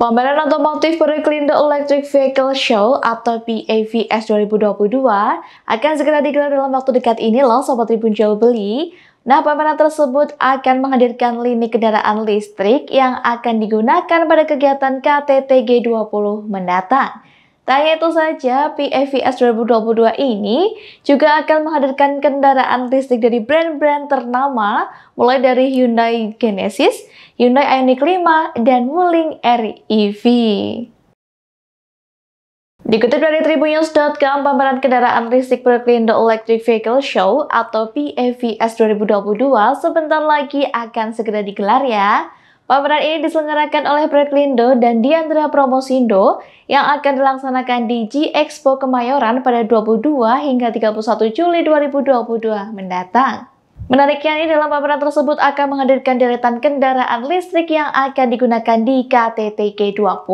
Pameran otomotif Berkelindo Electric Vehicle Show atau PAVS 2022 akan segera digelar dalam waktu dekat ini loh Sobat Tribun Jual Beli. Nah, pameran tersebut akan menghadirkan lini kendaraan listrik yang akan digunakan pada kegiatan KTTG 20 mendatang. Tak nah, hanya itu saja, PAVS 2022 ini juga akan menghadirkan kendaraan listrik dari brand-brand ternama mulai dari Hyundai Genesis, Hyundai Ioniq 5, dan Wuling REV. Dikutip dari tribunnews.com, pameran kendaraan listrik The Electric Vehicle Show atau PAVS 2022 sebentar lagi akan segera digelar ya. Pameran ini diselenggarakan oleh Preklindo dan Diandra Promosindo yang akan dilaksanakan di G Expo Kemayoran pada 22 hingga 31 Juli 2022 mendatang. Menariknya ini dalam pameran tersebut akan menghadirkan deretan kendaraan listrik yang akan digunakan di KTT G20.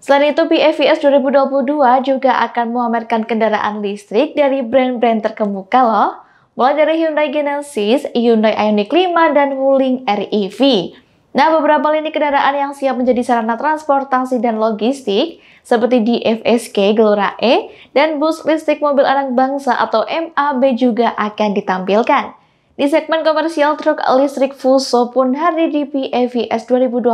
Selain itu, PFS 2022 juga akan memamerkan kendaraan listrik dari brand-brand terkemuka loh, mulai dari Hyundai Genesis, Hyundai Ioniq 5, dan Wuling REV. Nah, beberapa lini kendaraan yang siap menjadi sarana transportasi dan logistik seperti di FSK Gelora E dan bus listrik mobil anak bangsa atau MAB juga akan ditampilkan. Di segmen komersial truk listrik Fuso pun hari di PAVS e 2022.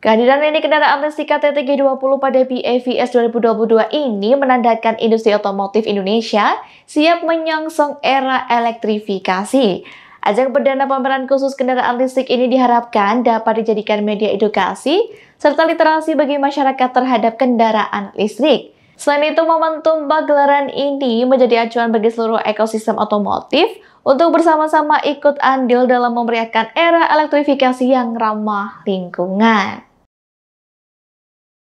Kehadiran lini kendaraan listrik KTT 20 pada PAVS e 2022 ini menandakan industri otomotif Indonesia siap menyongsong era elektrifikasi. Ajang perdana pameran khusus kendaraan listrik ini diharapkan dapat dijadikan media edukasi serta literasi bagi masyarakat terhadap kendaraan listrik. Selain itu, momentum pagelaran ini menjadi acuan bagi seluruh ekosistem otomotif untuk bersama-sama ikut andil dalam memeriahkan era elektrifikasi yang ramah lingkungan.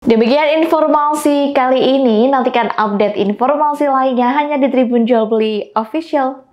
Demikian informasi kali ini, nantikan update informasi lainnya hanya di Tribun Jual Beli Official.